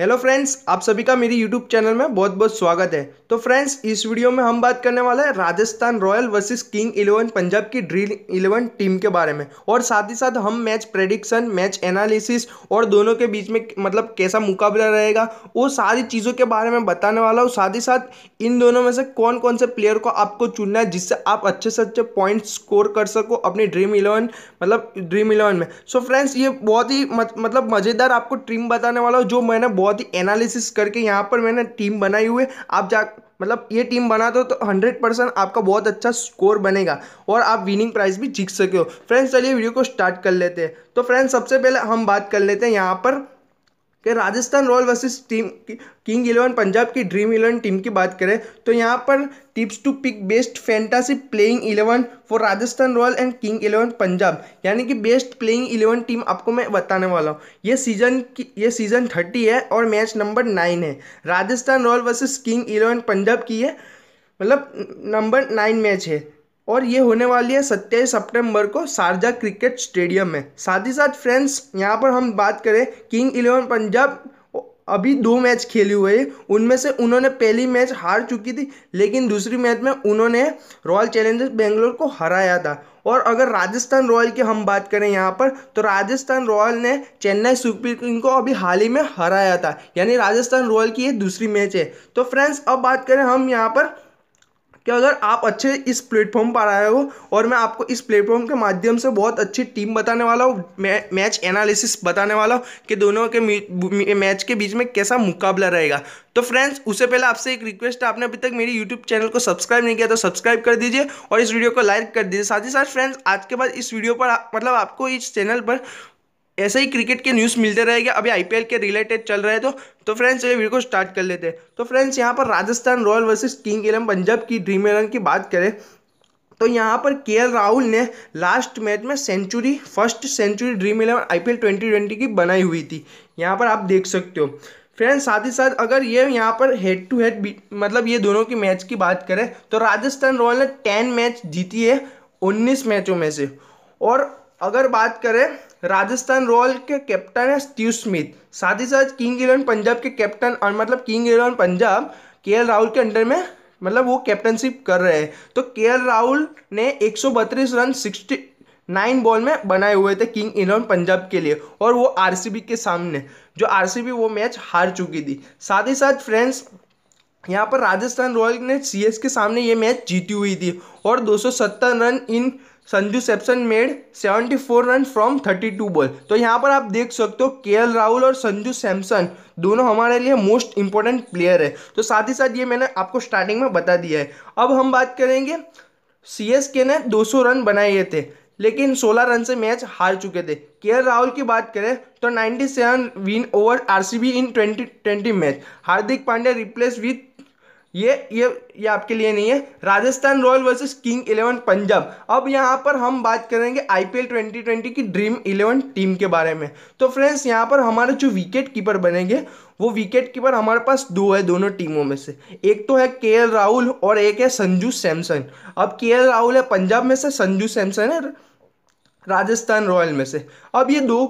hello friends आप सभी का मेरी यूट्यूब चैनल में बहुत बहुत स्वागत है तो फ्रेंड्स इस वीडियो में हम बात करने वाले हैं Rajasthan royal versus king eleven Punjab की ड्रीम इलेवन टीम के बारे में और साथ ही साथ हम मैच प्रेडिक्शन मैच एनालिसिस और दोनों के बीच में मतलब कैसा मुकाबला रहेगा वो सारी चीज़ों के बारे में बताने वाला हूँ साथ ही साथ इन दोनों में से कौन कौन से प्लेयर को आपको चुनना है जिससे आप अच्छे से अच्छे पॉइंट स्कोर कर सको अपनी ड्रीम इलेवन मतलब ड्रीम इलेवन में सो फ्रेंड्स ये बहुत ही मतलब मज़ेदार आपको टीम बताने वाला हूँ जो मैंने बहुत बहुत ही एनालिसिस करके यहाँ पर मैंने टीम बनाई हुई है आप जा मतलब ये टीम बना दो तो हंड्रेड परसेंट आपका बहुत अच्छा स्कोर बनेगा और आप विनिंग प्राइस भी जीत सके हो फ्रेंड्स चलिए वीडियो को स्टार्ट कर लेते हैं तो फ्रेंड्स सबसे पहले हम बात कर लेते हैं यहाँ पर कि Rajasthan royal versus team king eleven Punjab की ड्रीम इलेवन टीम की बात करें तो यहाँ पर tips to pick best fantasy playing eleven for Rajasthan royal and king eleven Punjab यानी कि बेस्ट प्लेइंग इलेवन टीम आपको मैं बताने वाला हूँ ये सीजन की ये सीजन थर्टी है और मैच नंबर नाइन है Rajasthan royal versus king eleven Punjab की है मतलब नंबर नाइन मैच है और ये होने वाली है सत्ताईस सितंबर को शारजा क्रिकेट स्टेडियम में साथ ही साथ फ्रेंड्स यहाँ पर हम बात करें किंग इलेवन पंजाब अभी दो मैच खेले हुए हैं उनमें से उन्होंने पहली मैच हार चुकी थी लेकिन दूसरी मैच में उन्होंने रॉयल चैलेंजर्स बेंगलोर को हराया था और अगर राजस्थान रॉयल की हम बात करें यहाँ पर तो राजस्थान रॉयल ने चेन्नई सुपर किंग को अभी हाल ही में हराया था यानी राजस्थान रॉयल की ये दूसरी मैच है तो फ्रेंड्स अब बात करें हम यहाँ पर कि अगर आप अच्छे इस प्लेटफॉर्म पर आए हो और मैं आपको इस प्लेटफॉर्म के माध्यम से बहुत अच्छी टीम बताने वाला हूँ मैच एनालिसिस बताने वाला हूँ कि दोनों के मैच के बीच में कैसा मुकाबला रहेगा तो फ्रेंड्स उससे पहले आपसे एक रिक्वेस्ट है आपने अभी तक मेरी यूट्यूब चैनल को सब्सक्राइब नहीं किया तो सब्सक्राइब कर दीजिए और इस वीडियो को लाइक कर दीजिए साथ ही साथ फ्रेंड्स आज के बाद इस वीडियो पर मतलब आपको इस चैनल पर ऐसे ही क्रिकेट के न्यूज़ मिलते रहेगा अभी आईपीएल के रिलेटेड चल रहे तो तो फ्रेंड्स ये वीडियो को स्टार्ट कर लेते हैं तो फ्रेंड्स यहाँ पर Rajasthan royal versus king eleven Punjab की ड्रीम इलेवन की बात करें तो यहाँ पर के राहुल ने लास्ट मैच में century first century dream eleven I 2020 की बनाई हुई थी यहाँ पर आप देख सकते हो फ्रेंड्स साथ ही साथ अगर ये यहाँ पर हेड टू हेड मतलब ये दोनों की मैच की बात करें तो राजस्थान रॉयल ने टेन मैच जीती है उन्नीस मैचों में से और अगर बात करें राजस्थान रॉयल के कैप्टन है स्टीव स्मिथ साथ ही साथ किंग इलेवन पंजाब के कैप्टन और मतलब किंग इलेवन पंजाब के राहुल के अंडर में मतलब वो कैप्टनशिप कर रहे हैं तो के राहुल ने एक रन सिक्सटी नाइन बॉल में बनाए हुए थे किंग इलेवन पंजाब के लिए और वो आरसीबी के सामने जो आरसीबी वो मैच हार चुकी थी साथ ही साथ फ्रेंड्स यहाँ पर राजस्थान रॉयल ने सीएस के सामने ये मैच जीती हुई थी और 270 run in Sanju Samson made 74 run from 32 ball तो यहाँ पर आप देख सकते हो के राहुल और संजू सैमसन दोनों हमारे लिए मोस्ट इंपॉर्टेंट प्लेयर है तो साथ ही साथ ये मैंने आपको स्टार्टिंग में बता दिया है अब हम बात करेंगे सी ने 200 रन बनाए थे लेकिन 16 रन से मैच हार चुके थे के राहुल की बात करें तो 97 win over RCB in 2020 match Hardik Pandya replace with ये ये ये आपके लिए नहीं है Rajasthan royal versus king eleven Punjab अब यहाँ पर हम बात करेंगे आईपीएल 2020 की ड्रीम इलेवन टीम के बारे में तो फ्रेंड्स यहाँ पर हमारे जो विकेट कीपर बनेंगे वो विकेट कीपर हमारे पास दो है दोनों टीमों में से एक तो है के राहुल और एक है संजू सैमसन अब के राहुल है पंजाब में से संजू सैमसन है राजस्थान रॉयल में से अब ये दो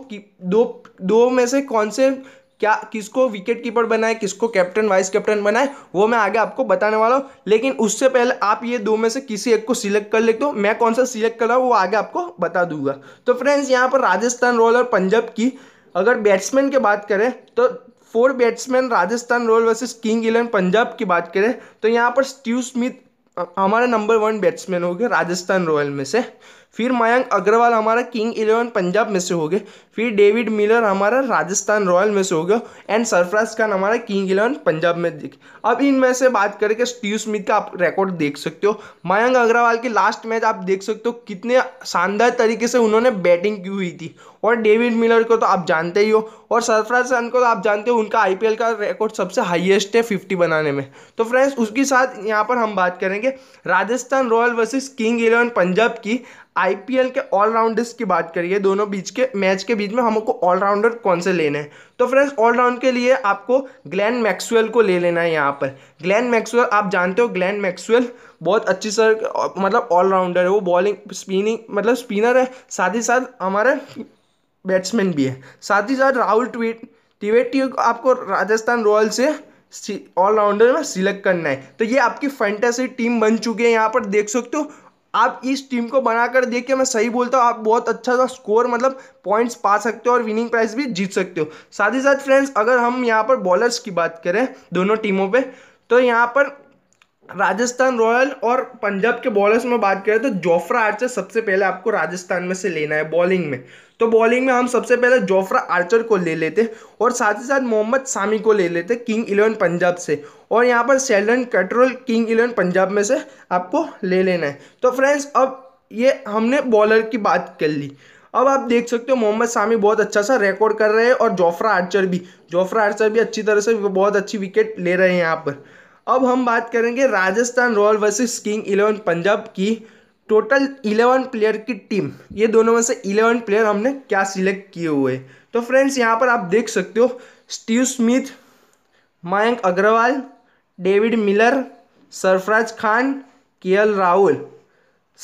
दो दो में से कौन से क्या किसको विकेट कीपर बनाए किसको कैप्टन वाइस कैप्टन बनाए वो मैं आगे आपको बताने वाला हूँ लेकिन उससे पहले आप ये दो में से किसी एक को सिलेक्ट कर लेते हो मैं कौन सा सिलेक्ट कर रहा हूँ वो आगे आपको बता दूंगा तो फ्रेंड्स यहाँ पर राजस्थान रॉयल और पंजाब की अगर बैट्समैन की बात करें तो four batsman Rajasthan royal versus king eleven Punjab की बात करें तो यहाँ पर स्टीव स्मिथ हमारे नंबर वन बैट्समैन हो गया राजस्थान रॉयल में से फिर मयंक अग्रवाल हमारा किंग इलेवन पंजाब में से हो गए फिर डेविड मिलर हमारा राजस्थान रॉयल में से हो गया एंड सरफराज खान हमारा किंग इलेवन पंजाब में दिख अब इन में से बात करके स्टीव स्मिथ का आप रिकॉर्ड देख सकते हो मयंक अग्रवाल के लास्ट मैच आप देख सकते हो कितने शानदार तरीके से उन्होंने बैटिंग की हुई थी और डेविड मिलर को तो आप जानते ही हो और सरफराज खान को तो आप जानते हो उनका आई का रिकॉर्ड सबसे हाइएस्ट है फिफ्टी बनाने में तो फ्रेंड्स उसके साथ यहाँ पर हम बात करेंगे Rajasthan royal versus king eleven Punjab की आईपीएल के ऑलराउंडर्स की बात करिए दोनों बीच के मैच के बीच में हमको ऑलराउंडर कौन से लेने हैं तो फ्रेंड्स ऑलराउंड के लिए आपको ग्लैन मैक्सवेल को ले लेना है यहाँ पर ग्लैन मैक्सवेल आप जानते हो ग्लैन मैक्सवेल बहुत अच्छी सर मतलब ऑलराउंडर है वो बॉलिंग स्पिनिंग मतलब स्पिनर है साथ ही साथ हमारा बैट्समैन भी है साथ ही साथ राहुल ट्वीट टिवेटी आपको राजस्थान रॉयल से ऑलराउंडर में सिलेक्ट करना है तो ये आपकी फैंटेसी टीम बन चुकी है यहाँ पर देख सकते हो आप इस टीम को बनाकर देखिए मैं सही बोलता हूँ आप बहुत अच्छा सा स्कोर मतलब पॉइंट्स पा सकते हो और विनिंग प्राइस भी जीत सकते हो साथ ही साथ फ्रेंड्स अगर हम यहाँ पर बॉलर्स की बात करें दोनों टीमों पर तो यहाँ पर राजस्थान रॉयल और पंजाब के बॉलर्स में बात करें तो जोफ्रा आर्चर सबसे पहले आपको राजस्थान में से लेना है बॉलिंग में तो बॉलिंग में हम सबसे पहले जोफ्रा आर्चर को ले लेते और साथ ही साथ मोहम्मद सामी को ले लेते किंग इलेवन पंजाब से और यहाँ पर Sheldon Cottrell king eleven Punjab में से आपको ले लेना है तो फ्रेंड्स अब ये हमने बॉलर की बात कर ली अब आप देख सकते हो मोहम्मद सामी बहुत अच्छा सा रिकॉर्ड कर रहे हैं और जोफ्रा आर्चर भी जोफ्रा आर्चर भी अच्छी तरह से बहुत अच्छी विकेट ले रहे हैं यहाँ पर अब हम बात करेंगे Rajasthan royal versus king eleven Punjab की टोटल इलेवन प्लेयर की टीम ये दोनों में से इलेवन प्लेयर हमने क्या सिलेक्ट किए हुए तो फ्रेंड्स यहाँ पर आप देख सकते हो Steve Smith Mayank Agarwal David Miller Sarfaraz Khan K Rahul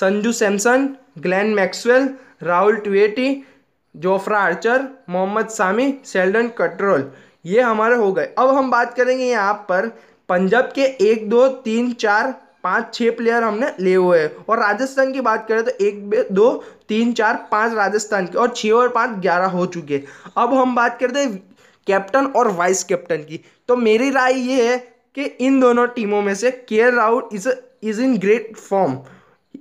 Sanju Samson Glenn Maxwell Rahul Tewatia Jofra Archer Mohammed Shami Sheldon Cottrell ये हमारे हो गए अब हम बात करेंगे यहाँ पर पंजाब के एक दो तीन चार पाँच छः प्लेयर हमने ले हुए हैं और राजस्थान की बात करें तो एक दो तीन चार पाँच राजस्थान के और छः और पाँच ग्यारह हो चुके अब हम बात करते हैं कैप्टन और वाइस कैप्टन की तो मेरी राय ये है कि इन दोनों टीमों में से K Rahul is is in great form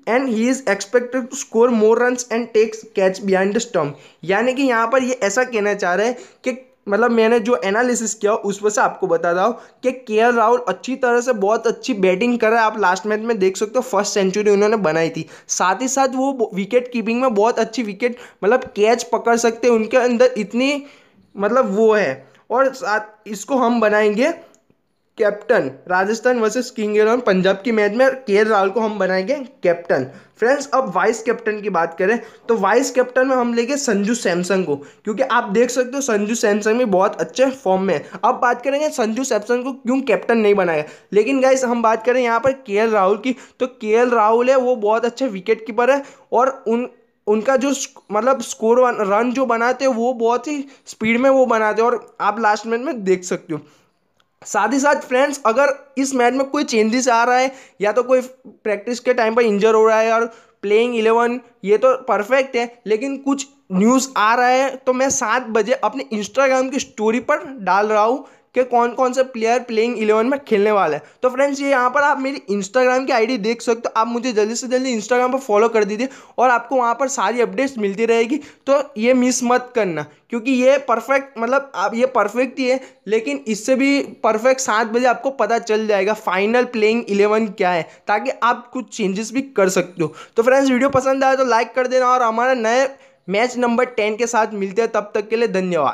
and he is expected to score more run and takes catch behind the stump यानी कि यहाँ पर ये ऐसा कहना चाह रहे हैं कि मतलब मैंने जो एनालिसिस किया उसमें से आपको बता रहा हूँ कि के एल राहुल अच्छी तरह से बहुत अच्छी बैटिंग कर रहा है आप लास्ट मैच में देख सकते हो फर्स्ट सेंचुरी उन्होंने बनाई थी साथ ही साथ वो विकेट कीपिंग में बहुत अच्छी विकेट मतलब कैच पकड़ सकते हैं उनके अंदर इतनी मतलब वो है और साथ इसको हम बनाएंगे captain Rajasthan versus king eleven Punjab की मैच में के राहुल को हम बनाएंगे कैप्टन फ्रेंड्स अब वाइस कैप्टन की बात करें तो वाइस कैप्टन में हम लेंगे संजू सैमसंग को क्योंकि आप देख सकते हो संजू सैमसंग भी बहुत अच्छे फॉर्म में है अब बात करेंगे संजू सैमसंग को क्यों कैप्टन नहीं बनाया लेकिन गाइस हम बात करें यहाँ पर के राहुल की तो के राहुल है वो बहुत अच्छे विकेट कीपर है और उन उनका जो मतलब स्कोर रन जो बनाते हैं वो बहुत ही स्पीड में वो बनाते हैं और आप लास्ट मैच में देख सकते हो साथ ही साथ फ्रेंड्स अगर इस मैच में कोई चेंजेस आ रहा है या तो कोई प्रैक्टिस के टाइम पर इंजर हो रहा है और प्लेइंग इलेवन ये तो परफेक्ट है लेकिन कुछ न्यूज़ आ रहा है तो मैं सात बजे अपने इंस्टाग्राम की स्टोरी पर डाल रहा हूँ कि कौन कौन से प्लेयर प्लेइंग इलेवन में खेलने वाला है तो फ्रेंड्स ये यहाँ पर आप मेरी इंस्टाग्राम की आईडी देख सकते हो आप मुझे जल्दी से जल्दी इंस्टाग्राम पर फॉलो कर दीजिए और आपको वहाँ पर सारी अपडेट्स मिलती रहेगी तो ये मिस मत करना क्योंकि ये परफेक्ट मतलब आप ये परफेक्ट ही है लेकिन इससे भी परफेक्ट सात बजे आपको पता चल जाएगा फाइनल प्लेइंग इलेवन क्या है ताकि आप कुछ चेंजेस भी कर सकते हो तो फ्रेंड्स वीडियो पसंद आए तो लाइक कर देना और हमारा नए मैच नंबर टेन के साथ मिलते हैं तब तक के लिए धन्यवाद